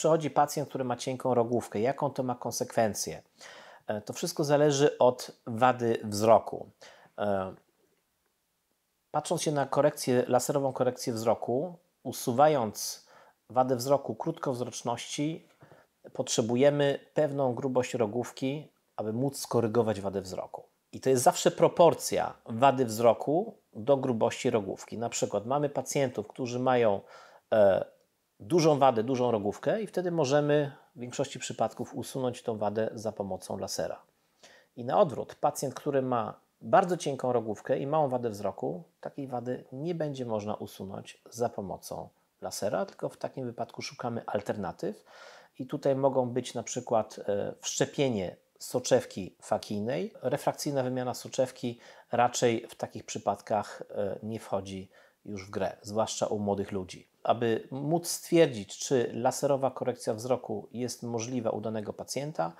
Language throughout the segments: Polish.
przychodzi pacjent, który ma cienką rogówkę, jaką to ma konsekwencje e, To wszystko zależy od wady wzroku. E, patrząc się na korekcję, laserową korekcję wzroku, usuwając wadę wzroku krótkowzroczności, potrzebujemy pewną grubość rogówki, aby móc skorygować wadę wzroku. I to jest zawsze proporcja wady wzroku do grubości rogówki. Na przykład mamy pacjentów, którzy mają e, dużą wadę, dużą rogówkę i wtedy możemy w większości przypadków usunąć tą wadę za pomocą lasera. I na odwrót, pacjent, który ma bardzo cienką rogówkę i małą wadę wzroku, takiej wady nie będzie można usunąć za pomocą lasera, tylko w takim wypadku szukamy alternatyw. I tutaj mogą być na przykład e, wszczepienie soczewki fakijnej. Refrakcyjna wymiana soczewki raczej w takich przypadkach e, nie wchodzi już w grę, zwłaszcza u młodych ludzi aby móc stwierdzić, czy laserowa korekcja wzroku jest możliwa u danego pacjenta,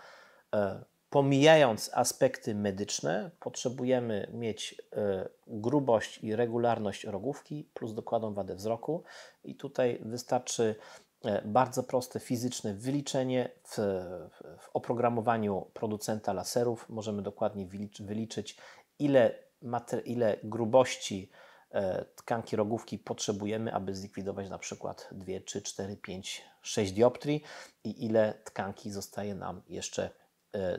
e, pomijając aspekty medyczne, potrzebujemy mieć e, grubość i regularność rogówki plus dokładną wadę wzroku. I tutaj wystarczy e, bardzo proste fizyczne wyliczenie w, w oprogramowaniu producenta laserów. Możemy dokładnie wyliczyć, ile, ile grubości E, tkanki rogówki potrzebujemy, aby zlikwidować na przykład 2, 3, 4, 5, 6 dioptrii i ile tkanki zostaje nam jeszcze e, e,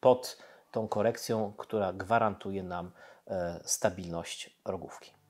pod tą korekcją, która gwarantuje nam stabilność rogówki.